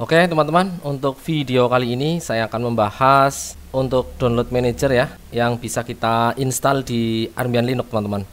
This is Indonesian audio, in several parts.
Oke teman-teman, untuk video kali ini saya akan membahas untuk download manager ya yang bisa kita install di Armbian Linux teman-teman.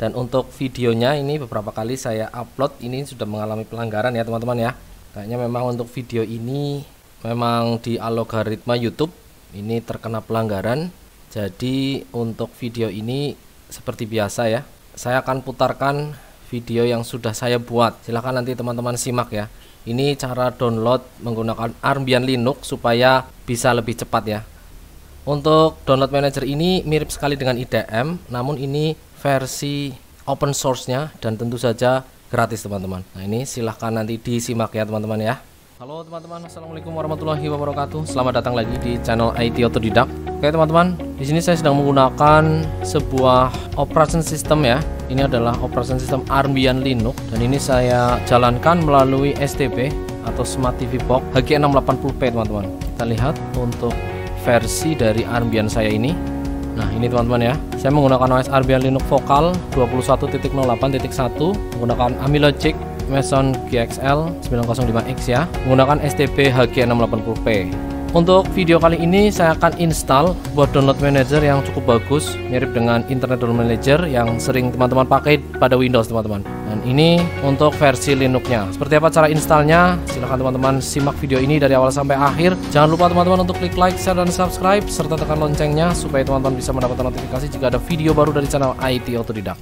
Dan untuk videonya ini beberapa kali saya upload ini sudah mengalami pelanggaran ya teman-teman ya. Kayaknya memang untuk video ini memang di algoritma YouTube ini terkena pelanggaran. Jadi untuk video ini seperti biasa ya, saya akan putarkan video yang sudah saya buat. Silahkan nanti teman-teman simak ya. Ini cara download menggunakan Armbian Linux supaya bisa lebih cepat ya. Untuk download manager ini mirip sekali dengan IDM, namun ini versi open source-nya dan tentu saja gratis teman-teman. Nah ini silahkan nanti disimak ya teman-teman ya. Halo teman-teman, assalamualaikum warahmatullahi wabarakatuh. Selamat datang lagi di channel IT Autodidak. Oke teman-teman, di sini saya sedang menggunakan sebuah operation system ya ini adalah operasi sistem Armbian Linux dan ini saya jalankan melalui STP atau Smart TV Box HG680p teman-teman. Kita lihat untuk versi dari Armbian saya ini. Nah, ini teman-teman ya. Saya menggunakan OS Armbian Linux Vokal 21.08.1 menggunakan Amilogic Meson GXL 905X ya. Menggunakan STP HG680p. Untuk video kali ini saya akan install buat download manager yang cukup bagus mirip dengan internet download manager yang sering teman-teman pakai pada Windows teman-teman dan ini untuk versi Linuxnya seperti apa cara installnya silahkan teman-teman simak video ini dari awal sampai akhir jangan lupa teman-teman untuk klik like, share, dan subscribe serta tekan loncengnya supaya teman-teman bisa mendapatkan notifikasi jika ada video baru dari channel IT Autodidak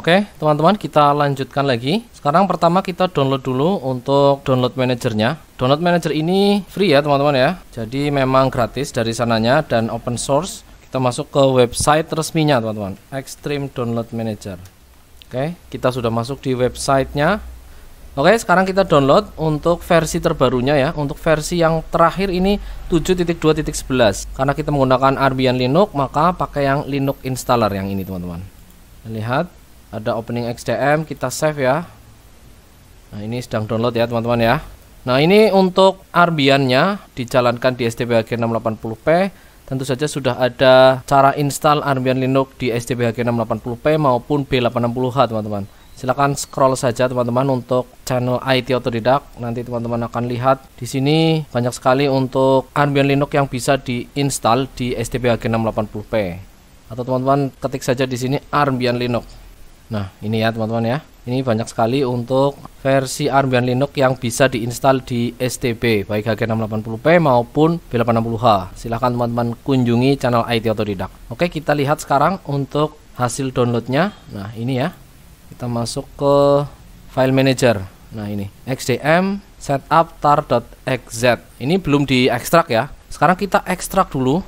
Oke, teman-teman kita lanjutkan lagi. Sekarang pertama kita download dulu untuk download manajernya. Download manager ini free ya teman-teman ya. Jadi memang gratis dari sananya dan open source. Kita masuk ke website resminya teman-teman. Extreme Download Manager. Oke, kita sudah masuk di websitenya. Oke, sekarang kita download untuk versi terbarunya ya. Untuk versi yang terakhir ini 7.2.11. Karena kita menggunakan Arbian Linux, maka pakai yang Linux installer yang ini teman-teman. Lihat ada opening XDM kita save ya nah ini sedang download ya teman-teman ya nah ini untuk Arbiannya dijalankan di stbhg 680p tentu saja sudah ada cara install Arbian Linux di stbhg 680p maupun B860H teman-teman silahkan scroll saja teman-teman untuk channel IT Autodidak nanti teman-teman akan lihat di sini banyak sekali untuk Arbian Linux yang bisa diinstal di stbhg 680p atau teman-teman ketik saja di sini Arbian Linux Nah, ini ya teman-teman ya. Ini banyak sekali untuk versi Armbian Linux yang bisa diinstal di STB, baik HG680P maupun B860H. Silahkan teman-teman kunjungi channel IT Autodidak. Oke, kita lihat sekarang untuk hasil downloadnya. Nah, ini ya. Kita masuk ke file manager. Nah, ini XDM setup tar.exe. Ini belum diekstrak ya. Sekarang kita ekstrak dulu.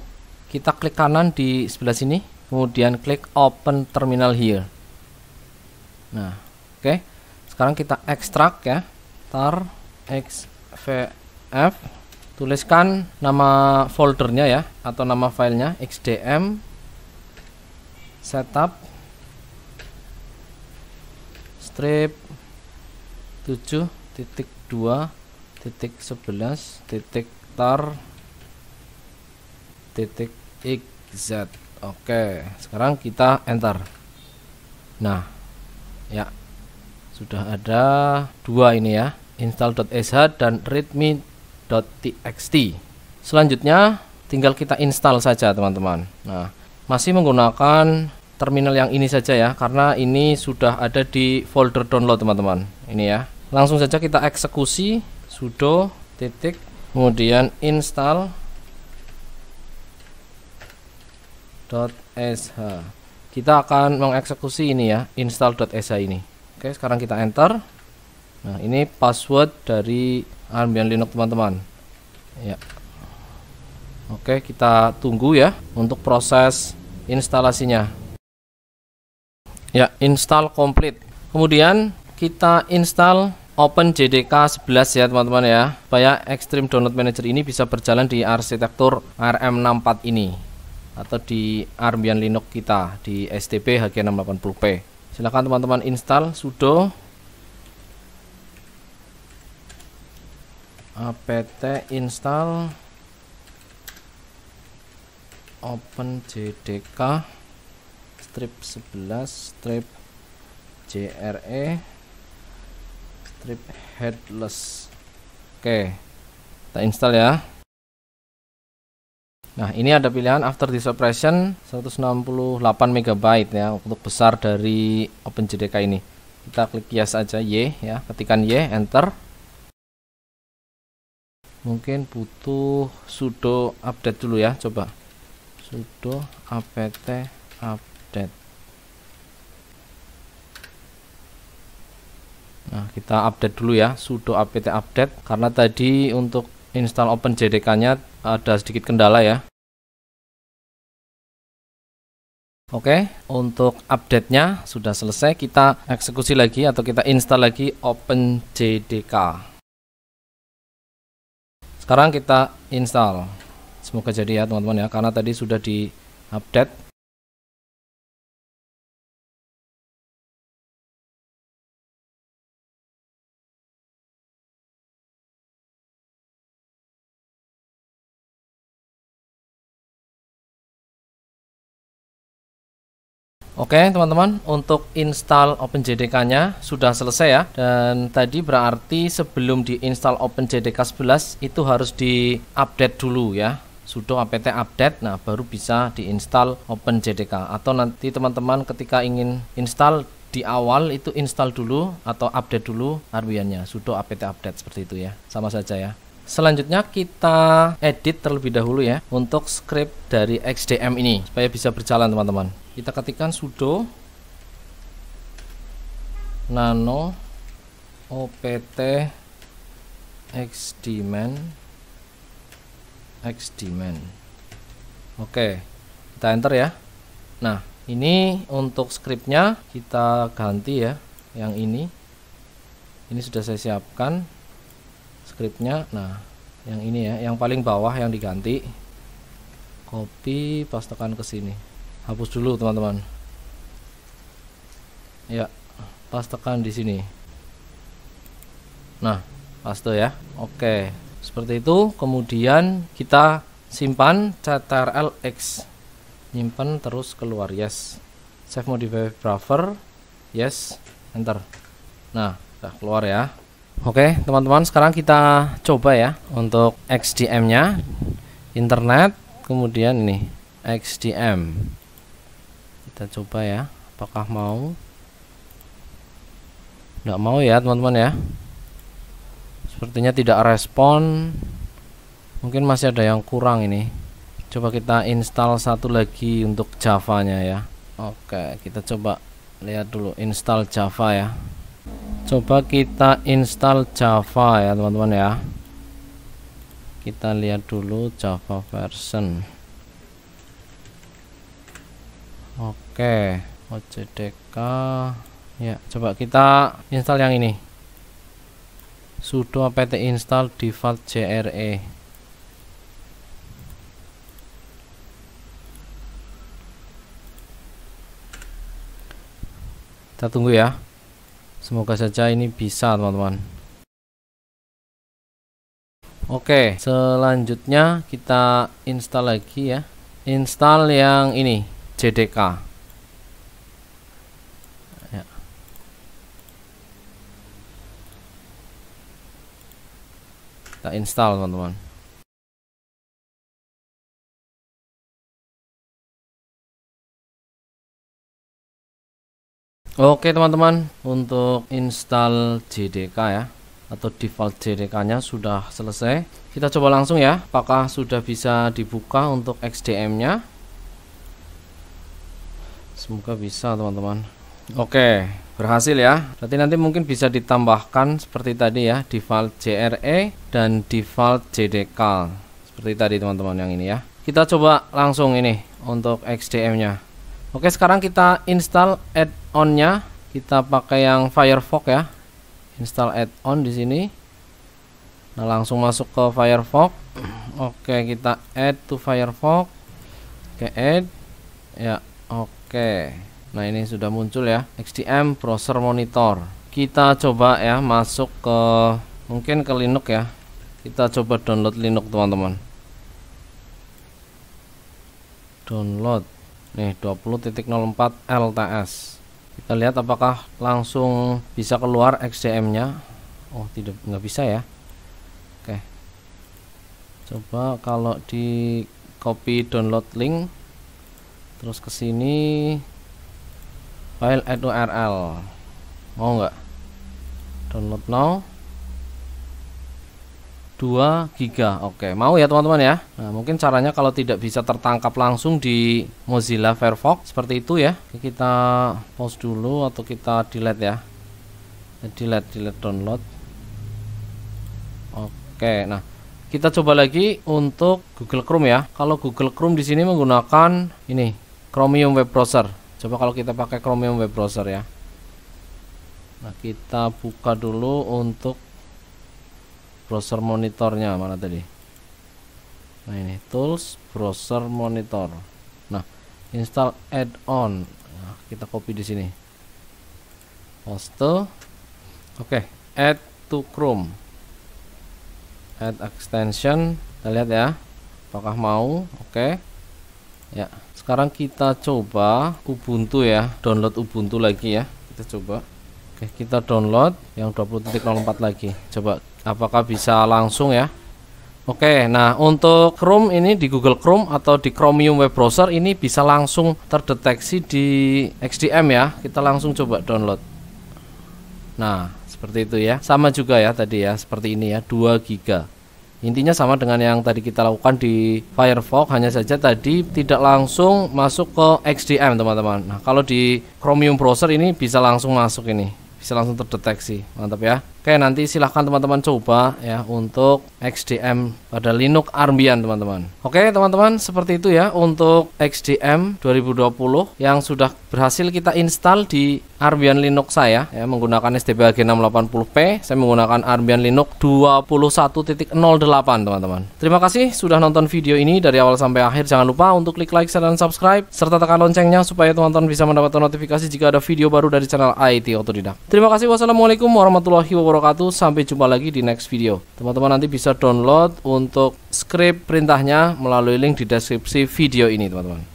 Kita klik kanan di sebelah sini, kemudian klik open terminal here. Nah, oke. Okay. Sekarang kita ekstrak ya. tar xvf tuliskan nama foldernya ya atau nama filenya xdm setup strip tujuh titik dua titik sebelas titik tar titik xz oke sekarang kita enter nah ya sudah ada dua ini ya install.sh dan readme.txt selanjutnya tinggal kita install saja teman-teman nah masih menggunakan terminal yang ini saja ya karena ini sudah ada di folder download teman-teman ini ya langsung saja kita eksekusi sudo titik kemudian install .sh kita akan mengeksekusi ini ya install.sa ini oke sekarang kita enter nah ini password dari ambient Linux teman-teman ya oke kita tunggu ya untuk proses instalasinya ya install complete kemudian kita install Open JDK 11 ya teman-teman ya supaya Extreme Download Manager ini bisa berjalan di arsitektur RM64 ini atau di Armbian Linux kita di STP HG680P. silakan teman-teman install sudo apt install openjdk strip 11 strip jre strip headless oke kita install ya Nah, ini ada pilihan after operation 168 MB ya untuk besar dari OpenJDK ini. Kita klik yes aja Y ya, ketikan Y enter. Mungkin butuh sudo update dulu ya, coba. sudo apt update. Nah, kita update dulu ya, sudo apt update karena tadi untuk install OpenJDK-nya ada sedikit kendala ya. Oke, untuk update-nya sudah selesai. Kita eksekusi lagi atau kita install lagi OpenJDK. Sekarang kita install. Semoga jadi ya teman-teman ya, karena tadi sudah di update Oke teman-teman untuk install OpenJDK nya sudah selesai ya dan tadi berarti sebelum diinstal OpenJDK 11 itu harus di update dulu ya sudah apt update nah baru bisa diinstal OpenJDK atau nanti teman-teman ketika ingin install di awal itu install dulu atau update dulu hardware-nya sudo apt update seperti itu ya sama saja ya Selanjutnya kita edit terlebih dahulu ya untuk script dari XDM ini supaya bisa berjalan teman-teman kita ketikkan sudo nano opt xdman xdman oke kita enter ya nah ini untuk scriptnya kita ganti ya yang ini ini sudah saya siapkan scriptnya nah yang ini ya yang paling bawah yang diganti copy pastekan ke sini hapus dulu teman-teman ya pas tekan di sini nah paste ya oke seperti itu kemudian kita simpan ctrlx simpan terus keluar yes save modify browser yes enter nah udah keluar ya oke teman-teman sekarang kita coba ya untuk xdm nya internet kemudian ini xdm kita coba ya apakah mau tidak mau ya teman-teman ya sepertinya tidak respon mungkin masih ada yang kurang ini coba kita install satu lagi untuk javanya ya oke kita coba lihat dulu install java ya coba kita install java ya teman-teman ya kita lihat dulu java version Oke, OJDK. Ya, coba kita install yang ini. sudo apt install default jre. Kita tunggu ya. Semoga saja ini bisa, teman-teman. Oke, selanjutnya kita install lagi ya. Install yang ini. JDK kita ya. install teman-teman Oke teman-teman untuk install JDK ya atau default JDK nya sudah selesai kita coba langsung ya apakah sudah bisa dibuka untuk XDM nya semoga bisa teman-teman oke berhasil ya berarti nanti mungkin bisa ditambahkan seperti tadi ya default JRE dan default JDK seperti tadi teman-teman yang ini ya kita coba langsung ini untuk XDM nya oke sekarang kita install add-on nya kita pakai yang Firefox ya install add-on di sini Nah, langsung masuk ke Firefox. Oke, kita add to Firefox. Oke, add. Ya, oke. Oke. Nah, ini sudah muncul ya. XDM browser monitor. Kita coba ya masuk ke mungkin ke Linux ya. Kita coba download Linux, teman-teman. Download. Nih, 20.04 LTS. Kita lihat apakah langsung bisa keluar XDM-nya. Oh, tidak nggak bisa ya. Oke. Coba kalau di copy download link terus ke sini file add URL mau nggak download now 2 giga oke mau ya teman-teman ya nah mungkin caranya kalau tidak bisa tertangkap langsung di Mozilla Firefox seperti itu ya kita pause dulu atau kita delete ya eh, delete delete download oke nah kita coba lagi untuk Google Chrome ya kalau Google Chrome di sini menggunakan ini Chromium web browser coba kalau kita pakai Chromium web browser ya nah kita buka dulu untuk browser monitornya mana tadi nah ini tools browser monitor nah install add-on nah, kita copy di sini paste oke okay. add to chrome add extension kita lihat ya apakah mau oke okay. ya sekarang kita coba Ubuntu ya download Ubuntu lagi ya kita coba Oke kita download yang 20.04 lagi coba apakah bisa langsung ya Oke, nah untuk Chrome ini di Google Chrome atau di Chromium web browser ini bisa langsung terdeteksi di XDM ya. Kita langsung coba download. Nah, seperti itu ya. Sama juga ya tadi ya, seperti ini ya, 2 Giga Intinya sama dengan yang tadi kita lakukan di Firefox, hanya saja tadi tidak langsung masuk ke XDM, teman-teman. Nah, kalau di Chromium browser ini bisa langsung masuk ini, bisa langsung terdeteksi. Mantap ya. Oke, nanti silahkan teman-teman coba ya untuk XDM pada Linux Armbian teman-teman. Oke, teman-teman, seperti itu ya untuk XDM 2020 yang sudah berhasil kita install di Armbian Linux saya ya menggunakan STBAG 680P, saya menggunakan Armbian Linux 21.08 teman-teman. Terima kasih sudah nonton video ini dari awal sampai akhir. Jangan lupa untuk klik like, share dan subscribe serta tekan loncengnya supaya teman-teman bisa mendapatkan notifikasi jika ada video baru dari channel IT Otodidak. Terima kasih. Wassalamualaikum warahmatullahi wabarakatuh wabarakatuh. Sampai jumpa lagi di next video. Teman-teman nanti bisa download untuk script perintahnya melalui link di deskripsi video ini, teman-teman.